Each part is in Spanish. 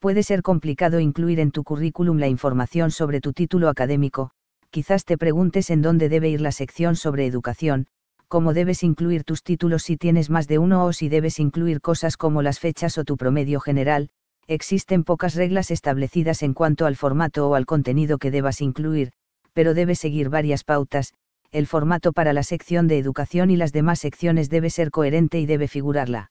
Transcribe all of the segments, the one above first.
puede ser complicado incluir en tu currículum la información sobre tu título académico, quizás te preguntes en dónde debe ir la sección sobre educación, cómo debes incluir tus títulos si tienes más de uno o si debes incluir cosas como las fechas o tu promedio general, existen pocas reglas establecidas en cuanto al formato o al contenido que debas incluir, pero debes seguir varias pautas, el formato para la sección de educación y las demás secciones debe ser coherente y debe figurar la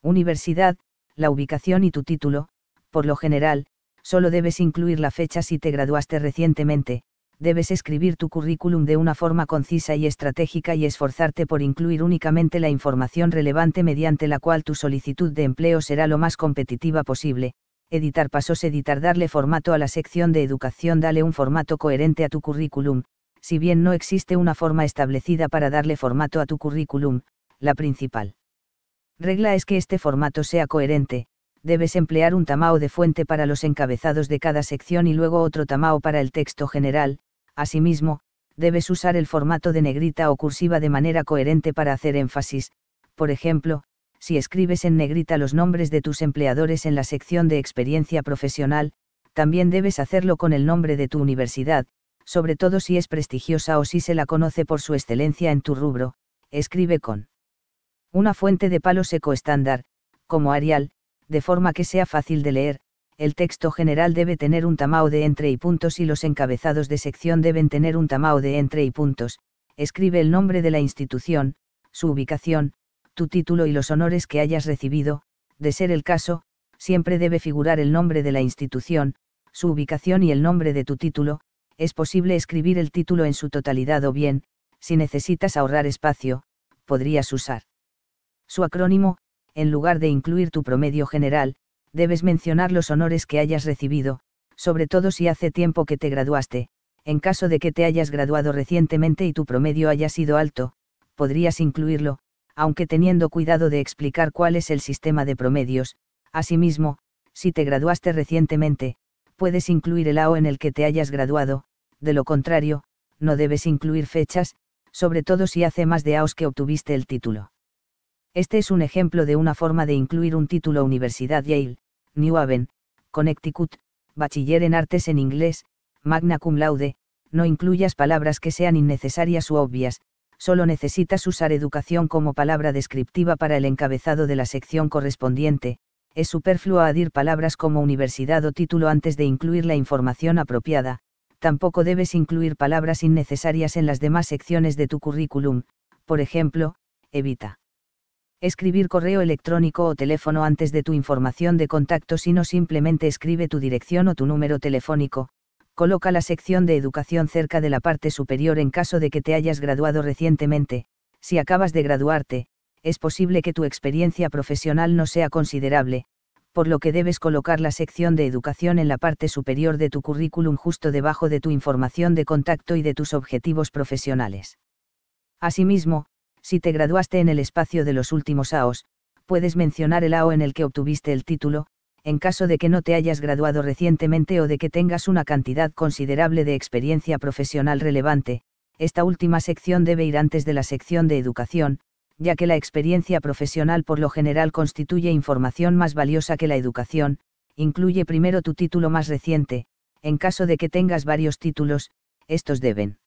universidad, la ubicación y tu título, por lo general, solo debes incluir la fecha si te graduaste recientemente, debes escribir tu currículum de una forma concisa y estratégica y esforzarte por incluir únicamente la información relevante mediante la cual tu solicitud de empleo será lo más competitiva posible. Editar pasos editar darle formato a la sección de educación dale un formato coherente a tu currículum. Si bien no existe una forma establecida para darle formato a tu currículum, la principal regla es que este formato sea coherente, debes emplear un tamao de fuente para los encabezados de cada sección y luego otro tamao para el texto general, asimismo, debes usar el formato de negrita o cursiva de manera coherente para hacer énfasis, por ejemplo, si escribes en negrita los nombres de tus empleadores en la sección de experiencia profesional, también debes hacerlo con el nombre de tu universidad, sobre todo si es prestigiosa o si se la conoce por su excelencia en tu rubro, escribe con una fuente de palo seco estándar, como Arial, de forma que sea fácil de leer, el texto general debe tener un tamao de entre y puntos y los encabezados de sección deben tener un tamao de entre y puntos, escribe el nombre de la institución, su ubicación, tu título y los honores que hayas recibido, de ser el caso, siempre debe figurar el nombre de la institución, su ubicación y el nombre de tu título, es posible escribir el título en su totalidad o bien, si necesitas ahorrar espacio, podrías usar su acrónimo, en lugar de incluir tu promedio general, debes mencionar los honores que hayas recibido, sobre todo si hace tiempo que te graduaste, en caso de que te hayas graduado recientemente y tu promedio haya sido alto, podrías incluirlo, aunque teniendo cuidado de explicar cuál es el sistema de promedios. Asimismo, si te graduaste recientemente, puedes incluir el AO en el que te hayas graduado, de lo contrario, no debes incluir fechas, sobre todo si hace más de AOS que obtuviste el título. Este es un ejemplo de una forma de incluir un título Universidad Yale, New Haven, Connecticut, bachiller en artes en inglés, magna cum laude, no incluyas palabras que sean innecesarias u obvias, solo necesitas usar educación como palabra descriptiva para el encabezado de la sección correspondiente, es superfluo adir palabras como universidad o título antes de incluir la información apropiada, tampoco debes incluir palabras innecesarias en las demás secciones de tu currículum, por ejemplo, evita escribir correo electrónico o teléfono antes de tu información de contacto, sino simplemente escribe tu dirección o tu número telefónico. Coloca la sección de educación cerca de la parte superior en caso de que te hayas graduado recientemente. Si acabas de graduarte, es posible que tu experiencia profesional no sea considerable, por lo que debes colocar la sección de educación en la parte superior de tu currículum justo debajo de tu información de contacto y de tus objetivos profesionales. Asimismo, si te graduaste en el espacio de los últimos AOs, puedes mencionar el AO en el que obtuviste el título, en caso de que no te hayas graduado recientemente o de que tengas una cantidad considerable de experiencia profesional relevante, esta última sección debe ir antes de la sección de educación, ya que la experiencia profesional por lo general constituye información más valiosa que la educación, incluye primero tu título más reciente, en caso de que tengas varios títulos, estos deben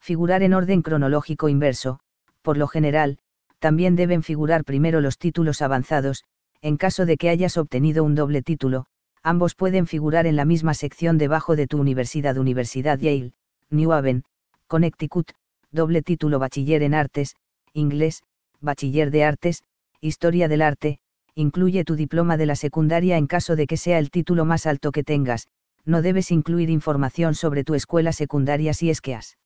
figurar en orden cronológico inverso, por lo general, también deben figurar primero los títulos avanzados, en caso de que hayas obtenido un doble título, ambos pueden figurar en la misma sección debajo de tu universidad Universidad Yale, New Haven, Connecticut, doble título bachiller en artes, inglés, bachiller de artes, historia del arte, incluye tu diploma de la secundaria en caso de que sea el título más alto que tengas, no debes incluir información sobre tu escuela secundaria si es que has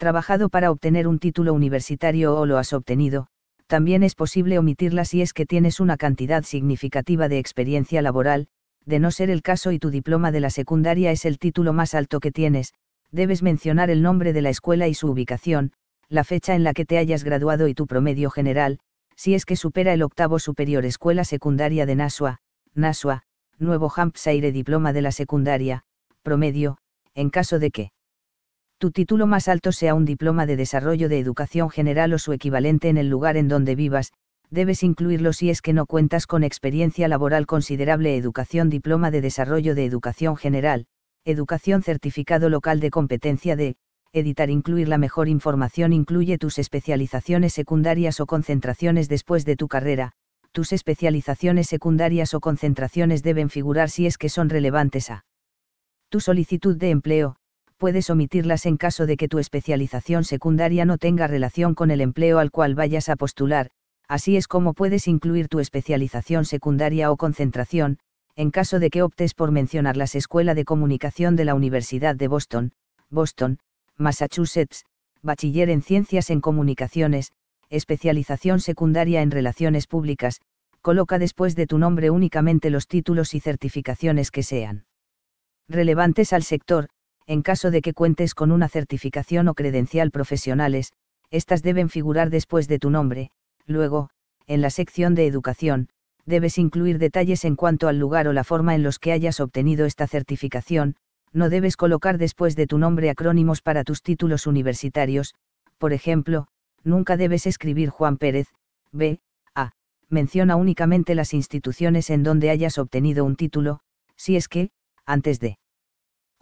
trabajado para obtener un título universitario o lo has obtenido, también es posible omitirla si es que tienes una cantidad significativa de experiencia laboral, de no ser el caso y tu diploma de la secundaria es el título más alto que tienes, debes mencionar el nombre de la escuela y su ubicación, la fecha en la que te hayas graduado y tu promedio general, si es que supera el octavo superior escuela secundaria de Nashua, Nashua, Nuevo Hampshire diploma de la secundaria, promedio, en caso de que tu título más alto sea un diploma de desarrollo de educación general o su equivalente en el lugar en donde vivas, debes incluirlo si es que no cuentas con experiencia laboral considerable educación diploma de desarrollo de educación general, educación certificado local de competencia de, editar incluir la mejor información incluye tus especializaciones secundarias o concentraciones después de tu carrera, tus especializaciones secundarias o concentraciones deben figurar si es que son relevantes a tu solicitud de empleo, puedes omitirlas en caso de que tu especialización secundaria no tenga relación con el empleo al cual vayas a postular, así es como puedes incluir tu especialización secundaria o concentración, en caso de que optes por mencionar las Escuela de Comunicación de la Universidad de Boston, Boston, Massachusetts, Bachiller en Ciencias en Comunicaciones, especialización secundaria en Relaciones Públicas, coloca después de tu nombre únicamente los títulos y certificaciones que sean relevantes al sector, en caso de que cuentes con una certificación o credencial profesionales, estas deben figurar después de tu nombre. Luego, en la sección de educación, debes incluir detalles en cuanto al lugar o la forma en los que hayas obtenido esta certificación, no debes colocar después de tu nombre acrónimos para tus títulos universitarios, por ejemplo, nunca debes escribir Juan Pérez, B. A. Menciona únicamente las instituciones en donde hayas obtenido un título, si es que, antes de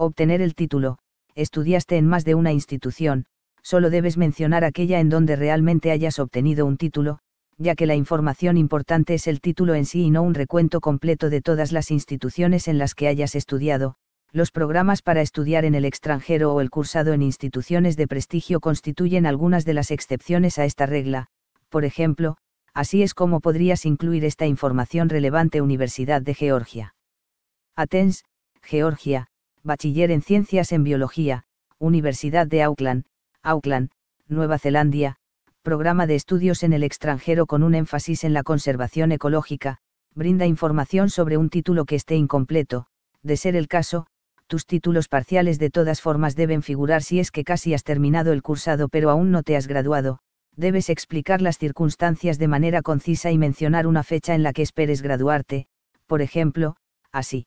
obtener el título, estudiaste en más de una institución, solo debes mencionar aquella en donde realmente hayas obtenido un título, ya que la información importante es el título en sí y no un recuento completo de todas las instituciones en las que hayas estudiado, los programas para estudiar en el extranjero o el cursado en instituciones de prestigio constituyen algunas de las excepciones a esta regla, por ejemplo, así es como podrías incluir esta información relevante Universidad de Georgia. Athens, Georgia, bachiller en Ciencias en Biología, Universidad de Auckland, Auckland, Nueva Zelandia, programa de estudios en el extranjero con un énfasis en la conservación ecológica, brinda información sobre un título que esté incompleto, de ser el caso, tus títulos parciales de todas formas deben figurar si es que casi has terminado el cursado pero aún no te has graduado, debes explicar las circunstancias de manera concisa y mencionar una fecha en la que esperes graduarte, por ejemplo, así.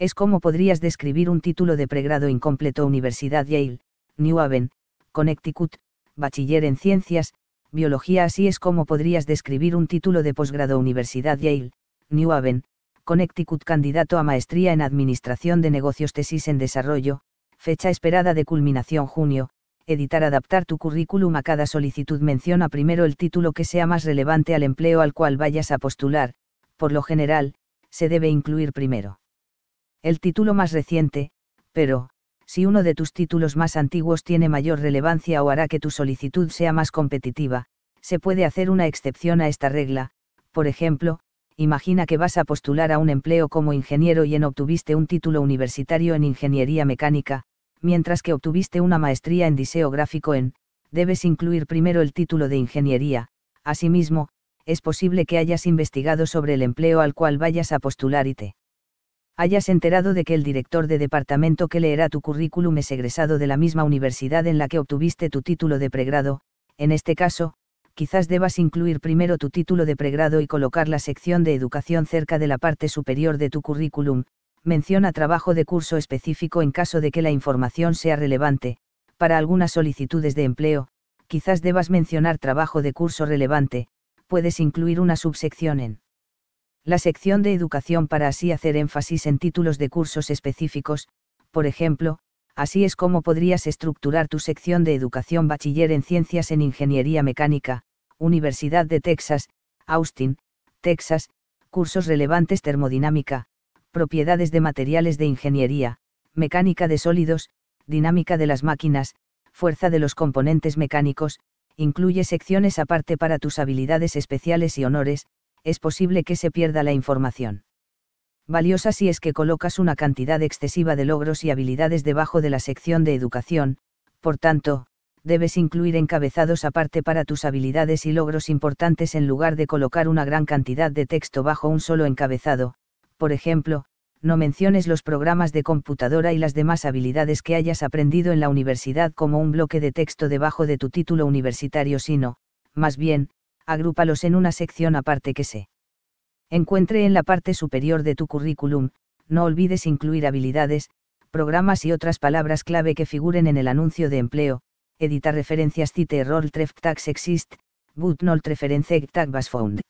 Es como podrías describir un título de pregrado incompleto Universidad Yale, New Haven, Connecticut, bachiller en ciencias, biología así es como podrías describir un título de posgrado Universidad Yale, New Haven, Connecticut candidato a maestría en administración de negocios tesis en desarrollo, fecha esperada de culminación junio, editar adaptar tu currículum a cada solicitud menciona primero el título que sea más relevante al empleo al cual vayas a postular, por lo general, se debe incluir primero. El título más reciente, pero, si uno de tus títulos más antiguos tiene mayor relevancia o hará que tu solicitud sea más competitiva, se puede hacer una excepción a esta regla, por ejemplo, imagina que vas a postular a un empleo como ingeniero y en obtuviste un título universitario en ingeniería mecánica, mientras que obtuviste una maestría en diseo gráfico en, debes incluir primero el título de ingeniería, asimismo, es posible que hayas investigado sobre el empleo al cual vayas a postular y te hayas enterado de que el director de departamento que leerá tu currículum es egresado de la misma universidad en la que obtuviste tu título de pregrado, en este caso, quizás debas incluir primero tu título de pregrado y colocar la sección de educación cerca de la parte superior de tu currículum, menciona trabajo de curso específico en caso de que la información sea relevante, para algunas solicitudes de empleo, quizás debas mencionar trabajo de curso relevante, puedes incluir una subsección en la sección de educación para así hacer énfasis en títulos de cursos específicos, por ejemplo, así es como podrías estructurar tu sección de educación bachiller en ciencias en ingeniería mecánica, Universidad de Texas, Austin, Texas, cursos relevantes termodinámica, propiedades de materiales de ingeniería, mecánica de sólidos, dinámica de las máquinas, fuerza de los componentes mecánicos, incluye secciones aparte para tus habilidades especiales y honores, es posible que se pierda la información. Valiosa si es que colocas una cantidad excesiva de logros y habilidades debajo de la sección de educación, por tanto, debes incluir encabezados aparte para tus habilidades y logros importantes en lugar de colocar una gran cantidad de texto bajo un solo encabezado, por ejemplo, no menciones los programas de computadora y las demás habilidades que hayas aprendido en la universidad como un bloque de texto debajo de tu título universitario, sino, más bien, agrúpalos en una sección aparte que se encuentre en la parte superior de tu currículum, no olvides incluir habilidades, programas y otras palabras clave que figuren en el anuncio de empleo, edita referencias cite error Treftax exist, but not reference tag was found.